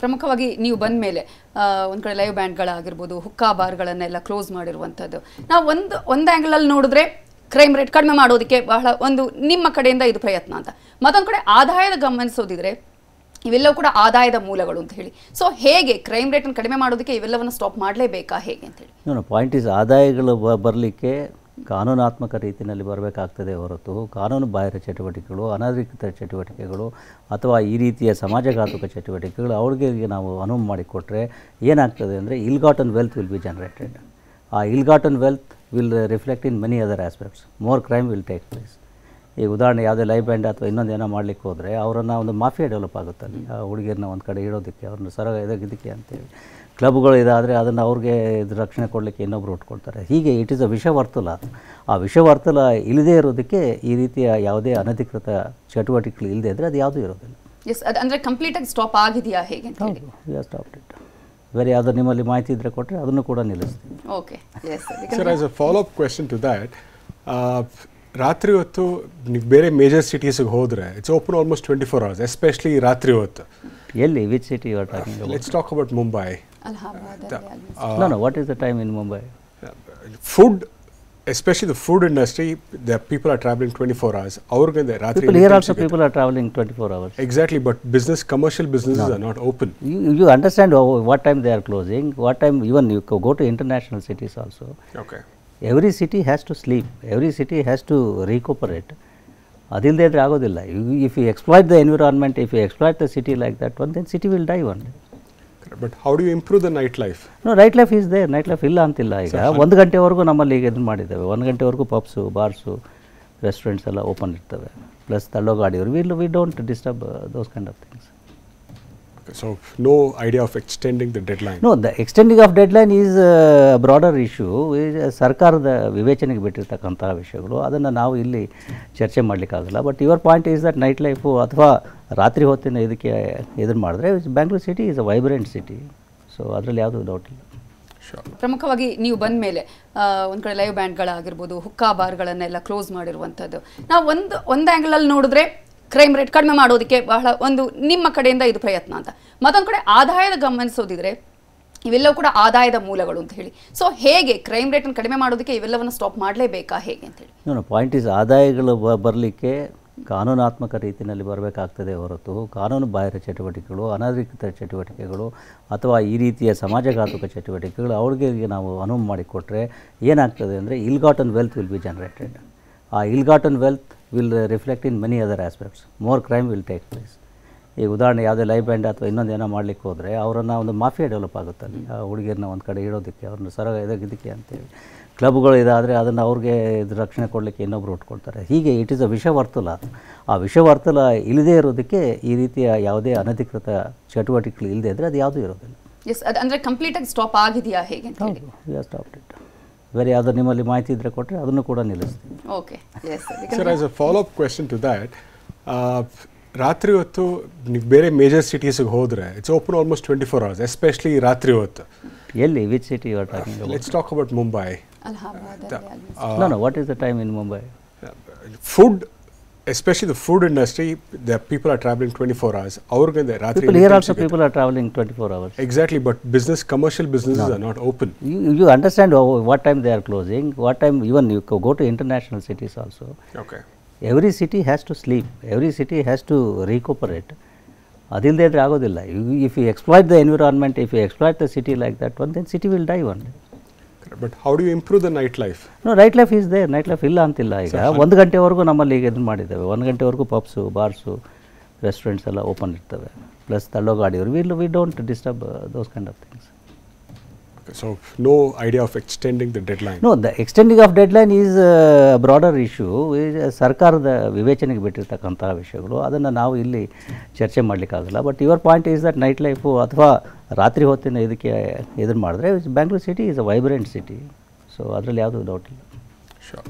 ಪ್ರಮುಖವಾಗಿ ನೀವು ಬಂದ ಮೇಲೆ ಒಂದು ಕಡೆ ಲೈವ್ ಬ್ಯಾಂಡ್ಗಳಾಗಿರ್ಬೋದು ಹುಕ್ಕಾ ಬಾರ್ಗಳನ್ನೆಲ್ಲ ಕ್ಲೋಸ್ ಮಾಡಿರುವಂಥದ್ದು ನಾವು ಒಂದು ಒಂದು ಆ್ಯಂಗಲಲ್ಲಿ ನೋಡಿದ್ರೆ ಕ್ರೈಮ್ ರೇಟ್ ಕಡಿಮೆ ಮಾಡೋದಕ್ಕೆ ಬಹಳ ಒಂದು ನಿಮ್ಮ ಕಡೆಯಿಂದ ಇದು ಪ್ರಯತ್ನ ಅಂತ ಮತ್ತೊಂದು ಕಡೆ ಆದಾಯದ ಗಮನಿಸೋದಿದ್ರೆ ಇವೆಲ್ಲವೂ ಕೂಡ ಆದಾಯದ ಮೂಲಗಳು ಅಂತ ಹೇಳಿ ಸೊ ಹೇಗೆ ಕ್ರೈಮ್ ರೇಟನ್ನು ಕಡಿಮೆ ಮಾಡೋದಕ್ಕೆ ಇವೆಲ್ಲವನ್ನು ಸ್ಟಾಪ್ ಮಾಡಲೇಬೇಕಾ ಹೇಗೆ ಅಂತ ಹೇಳಿ ಪಾಯಿಂಟ್ ಇಸ್ ಆದಾಯಗಳು ಬರಲಿಕ್ಕೆ ಕಾನೂನಾತ್ಮಕ ರೀತಿಯಲ್ಲಿ ಬರಬೇಕಾಗ್ತದೆ ಹೊರತು ಕಾನೂನು ಬಾಹಿರ ಚಟುವಟಿಕೆಗಳು ಅನಧಿಕೃತ ಚಟುವಟಿಕೆಗಳು ಅಥವಾ ಈ ರೀತಿಯ ಸಮಾಜಘಾತ್ಮಕ ಚಟುವಟಿಕೆಗಳು ಅವ್ರಿಗೆ ನಾವು ಅನುವು ಮಾಡಿಕೊಟ್ರೆ ಏನಾಗ್ತದೆ ಅಂದರೆ ill gotten wealth will be generated ಆ ill gotten wealth will reflect in many other aspects more crime will take place ಈ ಉದಾಹರಣೆ ಯಾವುದೇ ಲೈಫ್ ಬ್ಯಾಂಡ್ ಅಥವಾ ಇನ್ನೊಂದು ಏನೋ ಮಾಡಲಿಕ್ಕೆ ಹೋದರೆ ಅವರನ್ನು ಒಂದು ಮಾಫಿಯಾ ಡೆವಲಪ್ ಆಗುತ್ತೆ ಅಲ್ಲಿ ಆ ಹುಡುಗಿಯರನ್ನ ಒಂದು ಕಡೆ ಇಡೋದಕ್ಕೆ ಅವ್ರನ್ನ ಸರ ಇದಕ್ಕೆ ಅಂತೇಳಿ ಕ್ಲಬ್ಗಳು ಇದಾದರೆ ಅದನ್ನು ಅವ್ರಿಗೆ ಇದು ರಕ್ಷಣೆ ಕೊಡಲಿಕ್ಕೆ ಇನ್ನೊಬ್ರು ಉಟ್ಕೊಳ್ತಾರೆ ಹೀಗೆ ಇಟ್ ಈಸ್ ಅ ವಿಷವರ್ತುಲ ಆ ವಿಷವರ್ತುಲ ಇಲ್ಲದೇ ಇರೋದಕ್ಕೆ ಈ ರೀತಿಯ ಯಾವುದೇ ಅನಧಿಕೃತ ಚಟುವಟಿಕೆಗಳು ಇಲ್ಲದೇ ಇದ್ದರೆ ಅದು ಯಾವುದೂ ಇರೋದಿಲ್ಲ ಎಸ್ ಅದು ಅಂದರೆ ಕಂಪ್ಲೀಟಾಗಿ ಸ್ಟಾಪ್ ಆಗಿದೆಯಾ ಹೇಗೆ ಸ್ಟಾಪ್ ಇಟ್ ಬೇರೆ ಯಾವುದೋ ನಿಮ್ಮಲ್ಲಿ ಮಾಹಿತಿ ಇದ್ದರೆ ಕೊಟ್ಟರೆ ಅದನ್ನು ಕೂಡ ನಿಲ್ಲಿಸ್ತೀನಿ okay sir as a follow up question to that ರಾತ್ರಿ ಹೊತ್ತು ನೀವು ಬೇರೆ ಮೇಜರ್ ಸಿಟೀಸ್ಗೆ ಹೋದರೆ it's open almost twenty four hours especially ರಾತ್ರಿ ಹೊತ್ತು ಎಲ್ಲಿ which city let's talk about Mumbai Uh, no, no. What is the time in Mumbai? food, especially the food industry, the people are traveling 24 hours. People here also people are traveling 24 hours. Exactly, but business, commercial businesses no. are not open. You, you understand what time they are closing, what time even you go to international cities also. Okay. Every city has to sleep. Every city has to recuperate. If you exploit the environment, if you exploit the city like that one, then city will die city will but how do improve the night life no night life is there ನೈಟ್ ಲೈಫ್ ಇಲ್ಲ ಅಂತಿಲ್ಲ ಈಗ ಒಂದು ಗಂಟೆವರೆಗೂ ನಮ್ಮಲ್ಲಿ ಈಗ ಇದನ್ನು ಮಾಡಿದ್ದೇವೆ ಒಂದು ಗಂಟೆವರೆಗೂ ಪಬ್ಸು ಬಾರ್ಸು ರೆಸ್ಟೋರೆಂಟ್ಸ್ ಎಲ್ಲ ಓಪನ್ ಇರ್ತವೆ ಪ್ಲಸ್ ತಳ್ಳೋ ಗಾಡಿಯವರು will we don't disturb those kind of things Okay, so no idea of extending the deadline? No, the extending of deadline is broader issue issue. ಸರ್ಕಾರದ ವಿವೇಚನೆಗೆ ಬಿಟ್ಟಿರ್ತಕ್ಕಂತಹ ವಿಷಯಗಳು ಅದನ್ನು ನಾವು ಇಲ್ಲಿ ಚರ್ಚೆ ಮಾಡಲಿಕ್ಕಾಗಲ್ಲ but your point is that night life ಅಥವಾ ರಾತ್ರಿ ಹೊತ್ತಿನ ಇದಕ್ಕೆ ಇದನ್ನು ಮಾಡಿದ್ರೆ Bangalore city is a vibrant city so ಅದರಲ್ಲಿ ಯಾವುದೂ ಡೌಟ್ ಇಲ್ಲ ಪ್ರಮುಖವಾಗಿ ನೀವು ಬಂದ ಮೇಲೆ ಒಂದು ಕಡೆ ಲೈವ್ ಬ್ಯಾಂಡ್ಗಳಾಗಿರ್ಬೋದು ಹುಕ್ಕಾ ಬಾರ್ಗಳನ್ನೆಲ್ಲ ಕ್ಲೋಸ್ ಮಾಡಿರುವಂಥದ್ದು ನಾವು ಒಂದು ಒಂದು ಆ್ಯಂಗಲಲ್ಲಿ ನೋಡಿದ್ರೆ ಕ್ರೈಮ್ ರೇಟ್ ಕಡಿಮೆ ಮಾಡೋದಕ್ಕೆ ಬಹಳ ಒಂದು ನಿಮ್ಮ ಕಡೆಯಿಂದ ಇದು ಪ್ರಯತ್ನ ಅಂತ ಮತ್ತೊಂದು ಕಡೆ ಆದಾಯದ ಗಮನಿಸೋದಿದ್ರೆ ಇವೆಲ್ಲವೂ ಕೂಡ ಆದಾಯದ ಮೂಲಗಳು ಅಂತ ಹೇಳಿ ಸೊ ಹೇಗೆ ಕ್ರೈಮ್ ರೇಟನ್ನು ಕಡಿಮೆ ಮಾಡೋದಕ್ಕೆ ಇವೆಲ್ಲವನ್ನು ಸ್ಟಾಪ್ ಮಾಡಲೇಬೇಕಾ ಹೇಗೆ ಅಂತ ಹೇಳಿ ನೋಡೋಣ ಪಾಯಿಂಟ್ ಇಸ್ ಆದಾಯಗಳು ಬರಲಿಕ್ಕೆ ಕಾನೂನಾತ್ಮಕ ರೀತಿಯಲ್ಲಿ ಬರಬೇಕಾಗ್ತದೆ ಹೊರತು ಕಾನೂನು ಬಾಹಿರ ಚಟುವಟಿಕೆಗಳು ಅನಧಿಕೃತ ಚಟುವಟಿಕೆಗಳು ಅಥವಾ ಈ ರೀತಿಯ ಸಮಾಜಘಾತುಕ ಚಟುವಟಿಕೆಗಳು ಅವ್ರಿಗೆ ನಾವು ಅನುವು ಮಾಡಿಕೊಟ್ರೆ ಏನಾಗ್ತದೆ ಅಂದರೆ ill gotten wealth will be generated ಆ ill gotten wealth will reflect in many other aspects more crime will take place ಈಗ ಉದಾಹರಣೆ ಯಾವುದೇ ಲೈಫ್ ಬ್ಯಾಂಡ್ ಅಥವಾ ಇನ್ನೊಂದು ಏನೋ ಮಾಡಲಿಕ್ಕೆ ಹೋದರೆ ಅವರನ್ನು ಒಂದು ಮಾಫಿಯಾ ಡೆವಲಪ್ ಆಗುತ್ತೆ ಅಲ್ಲಿ ಆ ಹುಡುಗಿಯರನ್ನ ಒಂದು ಕಡೆ ಇಡೋದಕ್ಕೆ ಅವ್ರನ್ನ ಸರ ಇದಕ್ಕೆ ಅಂತೇಳಿ ಕ್ಲಬ್ಗಳು ಇದಾದರೆ ಅದನ್ನು ಅವ್ರಿಗೆ ಇದು ರಕ್ಷಣೆ ಕೊಡಲಿಕ್ಕೆ ಇನ್ನೊಬ್ರು ಉಟ್ಕೊಳ್ತಾರೆ ಹೀಗೆ ಇಟ್ ಈಸ್ ಅ ವಿಷ ವಿಷವರ್ತುಲ ಆ ವಿಷ ವರ್ತುಲ ಇಲ್ಲದೇ ಇರೋದಕ್ಕೆ ಈ ರೀತಿಯ ಯಾವುದೇ ಅನಧಿಕೃತ ಚಟುವಟಿಕೆಗಳು ಇಲ್ಲದೆ ಇದ್ದರೆ ಅದು ಯಾವುದೂ ಇರೋದಿಲ್ಲ ಎಸ್ ಅದು ಅಂದರೆ ಕಂಪ್ಲೀಟಾಗಿ ಸ್ಟಾಪ್ ಆಗಿದೆಯಾ ಹೇಗೆ ಸ್ಟಾಪ್ ಇಟ್ ಬೇರೆ ಯಾವುದೋ ನಿಮ್ಮಲ್ಲಿ ಮಾಹಿತಿ ಇದ್ದರೆ ಕೊಟ್ಟರೆ ಅದನ್ನು ಕೂಡ ನಿಲ್ಲಿಸ್ತೀವಿ okay a follow up to that ರಾತ್ರಿ ಹೊತ್ತು ನೀವು ಬೇರೆ ಮೇಜರ್ ಸಿಟೀಸ್ಗೆ ಹೋದರೆ it's open almost twenty four hours especially ರಾತ್ರಿ ಹೊತ್ತು ಎಲ್ಲಿ which city let's talk about Mumbai what is the time in Mumbai food especially the food industry, the people are traveling 24 hours. People here also people are traveling 24 hours. Exactly, but business, commercial businesses no. are not open. You, you understand what time they are closing, what time even you go to international cities also. Okay. Every city has to sleep, every city has to recuperate. If you exploit the environment, if you exploit the city like that city like city will die city will but how do improve the night life no night life is there ನೈಟ್ ಲೈಫ್ ಇಲ್ಲ ಅಂತಿಲ್ಲ ಈಗ ಒಂದು ಗಂಟೆವರೆಗೂ ನಮ್ಮಲ್ಲಿ ಈಗ ಇದನ್ನು ಮಾಡಿದ್ದೇವೆ ಒಂದು ಗಂಟೆವರೆಗೂ ಪಬ್ಸು ಬಾರ್ಸು ರೆಸ್ಟೋರೆಂಟ್ಸ್ ಎಲ್ಲ ಓಪನ್ ಇರ್ತವೆ ಪ್ಲಸ್ ತಳ್ಳೋ ಗಾಡಿಯವರು will we don't disturb those kind of things no idea of extending the deadline no the extending of deadline is broader issue ಸರ್ಕಾರದ ವಿವೇಚನೆಗೆ ಬಿಟ್ಟಿರ್ತಕ್ಕಂತಹ ವಿಷಯಗಳು ಅದನ್ನು ನಾವು ಇಲ್ಲಿ ಚರ್ಚೆ ಮಾಡಲಿಕ್ಕಾಗಲ್ಲ but your point is that night life ಅಥವಾ ರಾತ್ರಿ ಹೊತ್ತಿನ ಇದಕ್ಕೆ ಇದನ್ನು ಮಾಡಿದ್ರೆ Bangalore city is a vibrant city so ಅದರಲ್ಲಿ ಯಾವುದೂ ಡೌಟ್ ಇಲ್ಲ ಶೋರ್